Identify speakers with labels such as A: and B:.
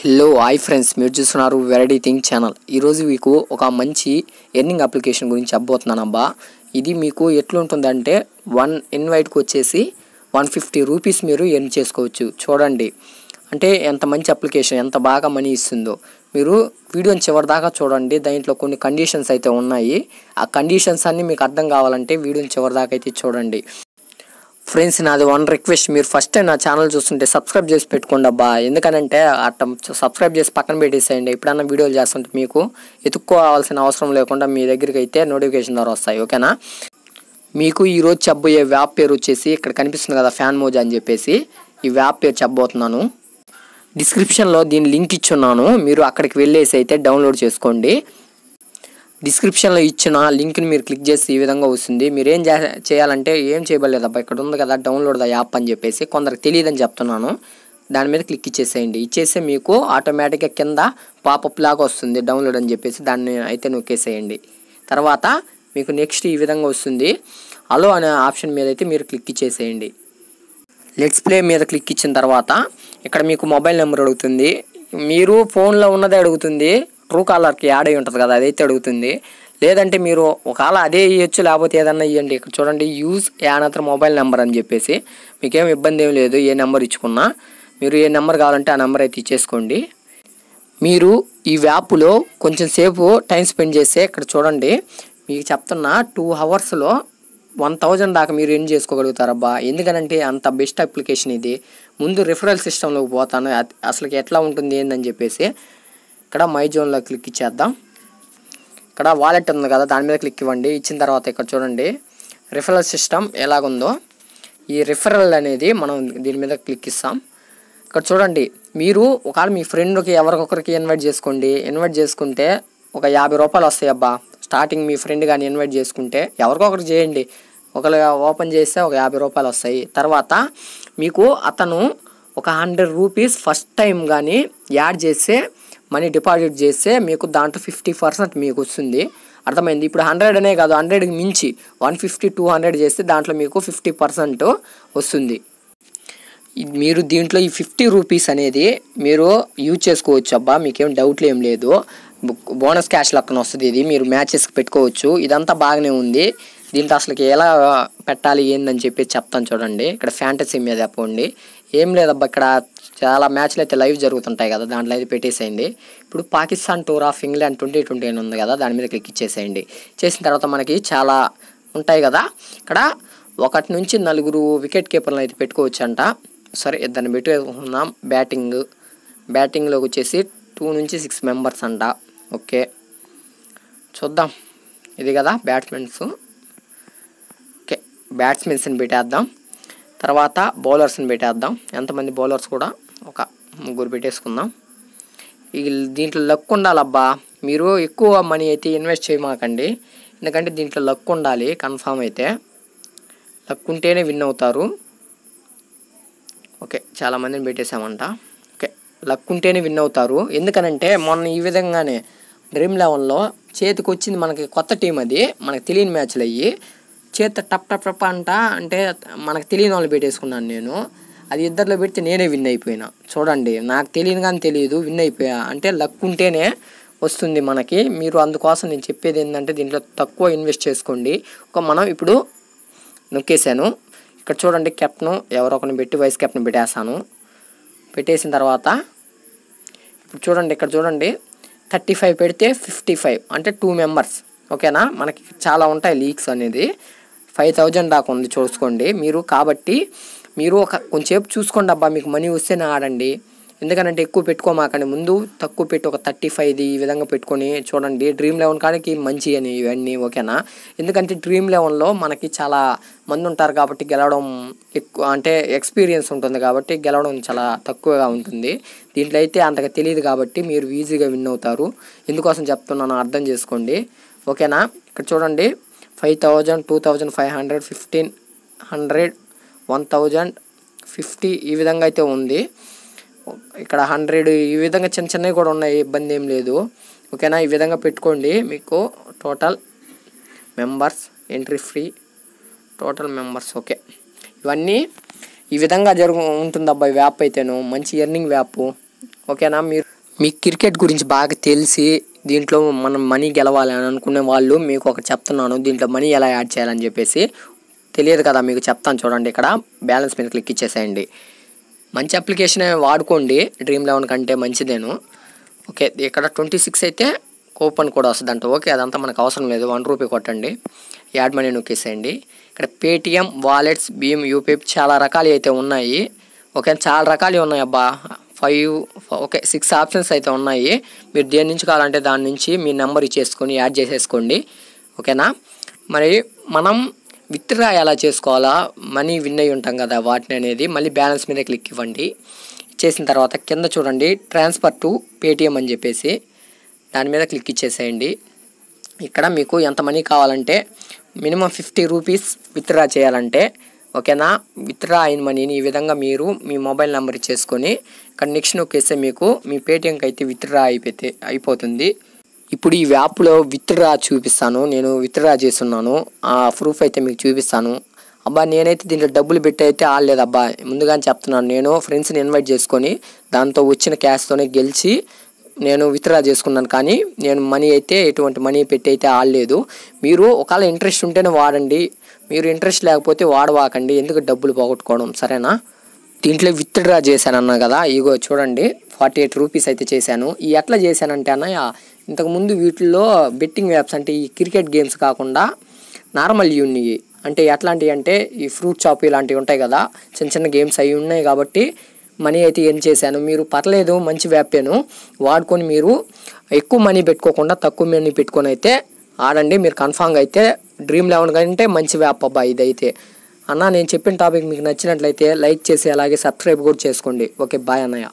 A: hello hi friends మీరు చూస్తున్నారు variety thing channel ఈరోజు మీకు ఒక మంచి ఎర్నింగ్ అప్లికేషన్ గురించి చెప్పబోతున్నాను అబ్బా ఇది మీకు ఎట్లుంటుందంటే వన్ ఇన్వైట్కి వచ్చేసి వన్ ఫిఫ్టీ రూపీస్ మీరు ఎర్న్ చేసుకోవచ్చు చూడండి అంటే ఎంత మంచి అప్లికేషన్ ఎంత బాగా మనీ ఇస్తుందో మీరు వీడియోని చివరిదాకా చూడండి దాంట్లో కొన్ని కండిషన్స్ అయితే ఉన్నాయి ఆ కండిషన్స్ అన్నీ మీకు అర్థం కావాలంటే వీడియోని చివరిదాకా అయితే చూడండి ఫ్రెండ్స్ నాది వన్ రిక్వెస్ట్ మీరు ఫస్ట్ టైం నా ఛానల్ చూస్తుంటే సబ్స్క్రైబ్ చేసి పెట్టుకోండి అబ్బా ఎందుకనంటే అట్ట సబ్స్క్రైబ్ చేసి పక్కన పెట్టేసేయండి ఎప్పుడన్నా వీడియోలు చేస్తుంటే మీకు ఎత్తుక్కోవాల్సిన అవసరం లేకుండా మీ దగ్గరికి అయితే నోటిఫికేషన్ ద్వారా వస్తాయి ఓకేనా మీకు ఈరోజు చెప్పబోయే వ్యాప్ పేరు వచ్చేసి ఇక్కడ కనిపిస్తుంది కదా ఫ్యాన్ మోజ్ అని చెప్పేసి ఈ వ్యాప్ పేరు చెప్పబోతున్నాను డిస్క్రిప్షన్లో దీని లింక్ ఇచ్చున్నాను మీరు అక్కడికి వెళ్ళేసి అయితే డౌన్లోడ్ చేసుకోండి డిస్క్రిప్షన్లో ఇచ్చిన లింక్ని మీరు క్లిక్ చేస్తే ఈ విధంగా వస్తుంది మీరు ఏం చేయాలంటే ఏం చేయబడలేదబ్బా ఇక్కడ ఉంది కదా డౌన్లోడ్ ద యాప్ అని చెప్పేసి కొందరికి తెలియదని చెప్తున్నాను దాని మీద క్లిక్ ఇచ్చేసేయండి ఇచ్చేస్తే మీకు ఆటోమేటిక్గా కింద పాపప్ లాగా వస్తుంది డౌన్లోడ్ అని చెప్పేసి దాన్ని అయితే నొక్కేసేయండి తర్వాత మీకు నెక్స్ట్ ఈ విధంగా వస్తుంది అలో అనే ఆప్షన్ మీద అయితే మీరు క్లిక్ ఇచ్చేసేయండి లెట్స్ ప్లే మీద క్లిక్ ఇచ్చిన తర్వాత ఇక్కడ మీకు మొబైల్ నెంబర్ అడుగుతుంది మీరు ఫోన్లో ఉన్నదే అడుగుతుంది ట్రూ కాలర్కి యాడ్ అయి ఉంటుంది కదా అదైతే అడుగుతుంది లేదంటే మీరు ఒకవేళ అదే ఇవ్వచ్చు లేకపోతే ఏదన్నా ఇవ్వండి ఇక్కడ చూడండి యూజ్ యానతర్ మొబైల్ నెంబర్ అని చెప్పేసి మీకేం ఇబ్బంది ఏం లేదు ఏ నెంబర్ ఇచ్చుకున్నా మీరు ఏ నెంబర్ కావాలంటే ఆ నెంబర్ అయితే ఇచ్చేసుకోండి మీరు ఈ యాప్లో కొంచెం సేపు టైం స్పెండ్ చేస్తే ఇక్కడ చూడండి మీకు చెప్తున్న టూ అవర్స్లో వన్ థౌజండ్ దాకా మీరు ఎన్ చేసుకోగలుగుతారబ్బా ఎందుకనంటే అంత బెస్ట్ అప్లికేషన్ ఇది ముందు రిఫరల్ సిస్టంలోకి పోతాను అసలుకి ఎట్లా ఉంటుంది ఏందని చెప్పేసి ఇక్కడ మై జోన్లో క్లిక్ ఇచ్చేద్దాం ఇక్కడ వాలెట్ ఉంది కదా దాని మీద క్లిక్ ఇవ్వండి ఇచ్చిన తర్వాత ఇక్కడ చూడండి రిఫరల్ సిస్టమ్ ఎలాగుందో ఈ రిఫరల్ అనేది మనం దీని మీద క్లిక్ ఇస్తాం ఇక్కడ చూడండి మీరు ఒకవేళ మీ ఫ్రెండ్కి ఎవరికొకరికి ఇన్వైట్ చేసుకోండి ఇన్వైట్ చేసుకుంటే ఒక యాభై రూపాయలు వస్తాయి అబ్బా స్టార్టింగ్ మీ ఫ్రెండ్ కానీ ఇన్వైట్ చేసుకుంటే ఎవరికొకరు చేయండి ఒకరు ఓపెన్ చేస్తే ఒక యాభై రూపాయలు వస్తాయి తర్వాత మీకు అతను ఒక హండ్రెడ్ రూపీస్ ఫస్ట్ టైం కానీ యాడ్ చేస్తే మనీ డిపాజిట్ చేస్తే మీకు దాంట్లో ఫిఫ్టీ పర్సెంట్ మీకు వస్తుంది అర్థమైంది ఇప్పుడు హండ్రెడ్ అనే కాదు హండ్రెడ్కి మించి వన్ ఫిఫ్టీ టూ హండ్రెడ్ చేస్తే దాంట్లో మీకు ఫిఫ్టీ పర్సెంట్ వస్తుంది మీరు దీంట్లో ఈ ఫిఫ్టీ రూపీస్ అనేది మీరు యూజ్ చేసుకోవచ్చు అబ్బా మీకేం డౌట్లు ఏం లేదు బోనస్ క్యాష్ లక్కన వస్తుంది ఇది మీరు మ్యాచెస్కి పెట్టుకోవచ్చు ఇదంతా బాగానే ఉంది దీంట్లో అసలుకి ఎలా పెట్టాలి ఏందని చెప్పి చెప్తాను చూడండి ఇక్కడ ఫ్యాంటసీ మీద చెప్పండి ఏం లేదబ్బా ఇక్కడ చాలా మ్యాచ్లు అయితే లైవ్ జరుగుతుంటాయి కదా దాంట్లో అయితే పెట్టేసేయండి ఇప్పుడు Pakistan tour of England twenty twenty అని ఉంది కదా దాని మీద క్లిక్ ఇచ్చేసేయండి చేసిన తర్వాత మనకి చాలా ఉంటాయి కదా ఇక్కడ ఒకటి నుంచి నలుగురు వికెట్ కీపర్లను అయితే పెట్టుకోవచ్చు అంట సరే ఇద్దరిని పెట్టుకున్నాం బ్యాటింగ్ బ్యాటింగ్లోకి వచ్చేసి టూ నుంచి సిక్స్ మెంబర్స్ అంట ఓకే చూద్దాం ఇది కదా బ్యాట్స్మెన్స్ ఓకే బ్యాట్స్మెన్స్ని పెట్టేద్దాం తర్వాత బౌలర్స్ని పెట్టేద్దాం ఎంతమంది బౌలర్స్ కూడా ముగ్గురు పెట్టేసుకుందాం ఇక దీంట్లో లక్ ఉండాలబ్బా మీరు ఎక్కువ మనీ అయితే ఇన్వెస్ట్ చేయమాకండి ఎందుకంటే దీంట్లో లక్ ఉండాలి కన్ఫామ్ అయితే లక్ ఉంటేనే విన్ అవుతారు ఓకే చాలామందిని పెట్టేశామంట ఓకే లక్ ఉంటేనే విన్ అవుతారు ఎందుకనంటే మొన్న ఈ విధంగానే డ్రీమ్ లెవెన్లో చేతికి వచ్చింది మనకి కొత్త టీం అది మనకు తెలియని మ్యాచ్లు అయ్యి చేత టప్ టప్ టప్ అంట అంటే మనకు తెలియని వాళ్ళు పెట్టేసుకున్నాను నేను అది ఇద్దరిలో పెడితే నేనే విన్ అయిపోయినా చూడండి నాకు తెలియదు కానీ తెలియదు విన్ అయిపోయా అంటే లక్ ఉంటేనే వస్తుంది మనకి మీరు అందుకోసం నేను చెప్పేది ఏంటంటే దీంట్లో తక్కువ ఇన్వెస్ట్ చేసుకోండి ఒక మనం ఇప్పుడు నొక్కేసాను ఇక్కడ చూడండి కెప్టెన్ ఎవరొకరిని పెట్టి వైస్ కెప్టెన్ పెట్టేసాను పెట్టేసిన తర్వాత ఇప్పుడు చూడండి ఇక్కడ చూడండి థర్టీ ఫైవ్ పెడితే ఫిఫ్టీ ఫైవ్ అంటే టూ మెంబర్స్ ఓకేనా మనకి చాలా ఉంటాయి లీక్స్ అనేది ఫైవ్ థౌజండ్ దాకా ఉంది చూసుకోండి మీరు కాబట్టి మీరు ఒక కొంచెంసేపు చూసుకోండి అబ్బా మీకు మనీ వస్తేనే ఆడండి ఎందుకంటే ఎక్కువ పెట్టుకోమాకండి ముందు తక్కువ పెట్టి ఒక థర్టీ ఫైవ్ది ఈ విధంగా పెట్టుకొని చూడండి డ్రీమ్ లెవెన్ కాడికి మంచి అని ఇవన్నీ ఓకేనా ఎందుకంటే డ్రీమ్ లెవెన్లో మనకి చాలా మంది ఉంటారు కాబట్టి గెలవడం ఎక్కువ అంటే ఎక్స్పీరియన్స్ ఉంటుంది కాబట్టి గెలవడం చాలా తక్కువగా ఉంటుంది దీంట్లో అయితే అంతగా తెలియదు కాబట్టి మీరు ఈజీగా విన్ అవుతారు ఎందుకోసం చెప్తున్నాను అర్థం చేసుకోండి ఓకేనా ఇక్కడ చూడండి five thousand two thousand five hundred fifteen hundred one thousand fifty ఈ విధంగా అయితే ఉంది ఇక్కడ హండ్రెడ్ ఈ విధంగా చిన్న చిన్నవి కూడా ఉన్నాయి ఇబ్బంది ఏం లేదు ఓకేనా ఈ విధంగా పెట్టుకోండి మీకు total members entry free total members okay ఇవన్నీ ఈ విధంగా జరుగు ఉంటుంది అబ్బాయి వ్యాప్ అయితేను మంచి ఎర్నింగ్ వ్యాప్ ఓకేనా మీరు మీ క్రికెట్ గురించి బాగా తెలిసి దీంట్లో మనం మనీ గెలవాలి అని అనుకునే వాళ్ళు మీకు ఒక చెప్తున్నాను దీంట్లో మనీ ఎలా యాడ్ చేయాలని చెప్పేసి తెలియదు కదా మీకు చెప్తాను చూడండి ఇక్కడ బ్యాలెన్స్ మీద క్లిక్ ఇచ్చేసేయండి మంచి అప్లికేషన్ వాడుకోండి డ్రీమ్ లెవెన్ కంటే మంచిదేను ఓకే ఇక్కడ ట్వంటీ సిక్స్ అయితే కూపన్ కూడా వస్తుంది అంటే ఓకే అదంతా మనకు అవసరం లేదు వన్ రూపీ కొట్టండి యాడ్ మనీ నొక్కేసేయండి ఇక్కడ పేటిఎం వాలెట్స్ భీమ్ యూపీ చాలా రకాలు అయితే ఉన్నాయి ఓకే చాలా రకాలు ఉన్నాయి అబ్బా ఫైవ్ ఓకే సిక్స్ ఆప్షన్స్ అయితే ఉన్నాయి మీరు దేని నుంచి కావాలంటే దాని నుంచి మీ నెంబర్ ఇచ్చేసుకొని యాడ్ చేసేసుకోండి ఓకేనా మరి మనం విత్డ్రా ఎలా చేసుకోవాలా మనీ విన్ అయి ఉంటాం కదా వాటిని అనేది మళ్ళీ బ్యాలెన్స్ మీద క్లిక్ ఇవ్వండి చేసిన తర్వాత కింద చూడండి ట్రాన్స్ఫర్ టు పేటిఎం అని చెప్పేసి దాని మీద క్లిక్ ఇచ్చేసేయండి ఇక్కడ మీకు ఎంత మనీ కావాలంటే మినిమం ఫిఫ్టీ రూపీస్ విత్డ్రా చేయాలంటే ఓకేనా విత్డ్రా అయిన మనీని ఈ విధంగా మీరు మీ మొబైల్ నెంబర్ ఇచ్చేసుకొని ఇక్కడ నెక్స్ట్ నొక్కేస్తే మీకు మీ పేటిఎంకి అయితే విత్డ్రా అయిపోతే అయిపోతుంది ఇప్పుడు ఈ యాప్లో విత్డ్రా చూపిస్తాను నేను విత్డ్రా చేస్తున్నాను ఆ ప్రూఫ్ అయితే మీకు చూపిస్తాను అబ్బా నేనైతే దీంట్లో డబ్బులు పెట్టయితే ఆడలేదు అబ్బా ముందుగానే చెప్తున్నాను నేను ఫ్రెండ్స్ని ఇన్వైట్ చేసుకొని దాంతో వచ్చిన క్యాష్తోనే గెలిచి నేను విత్డ్రా చేసుకున్నాను కానీ నేను మనీ అయితే ఎటువంటి మనీ పెట్టి అయితే ఆడలేదు మీరు ఒకవేళ ఇంట్రెస్ట్ ఉంటేనే వాడండి మీరు ఇంట్రెస్ట్ లేకపోతే వాడవాకండి ఎందుకు డబ్బులు పోగొట్టుకోవడం సరేనా దీంట్లో విత్డ్రా చేశాను అన్నా కదా ఇగో చూడండి ఫార్టీ ఎయిట్ రూపీస్ అయితే చేశాను ఈ ఎట్లా చేశానంటే అన్నయ్య ఇంతకుముందు వీటిల్లో బెట్టింగ్ యాప్స్ అంటే ఈ క్రికెట్ గేమ్స్ కాకుండా నార్మల్ ఉన్నాయి అంటే ఎట్లాంటివి అంటే ఈ ఫ్రూట్ షాప్ ఇలాంటివి ఉంటాయి కదా చిన్న చిన్న గేమ్స్ అవి ఉన్నాయి కాబట్టి మనీ అయితే ఏం చేశాను మీరు పర్లేదు మంచి వ్యాప్యను వాడుకొని మీరు ఎక్కువ మనీ పెట్టుకోకుండా తక్కువ మనీ పెట్టుకొని అయితే ఆడండి మీరు కన్ఫామ్గా అయితే డ్రీమ్ లెవెన్ కంటే మంచి వ్యాప్ అబ్బా ఇదైతే అన్న నేను చెప్పిన టాపిక్ మీకు నచ్చినట్లయితే లైక్ చేసి అలాగే సబ్స్క్రైబ్ కూడా చేసుకోండి ఓకే బాయ్ అన్నయ్య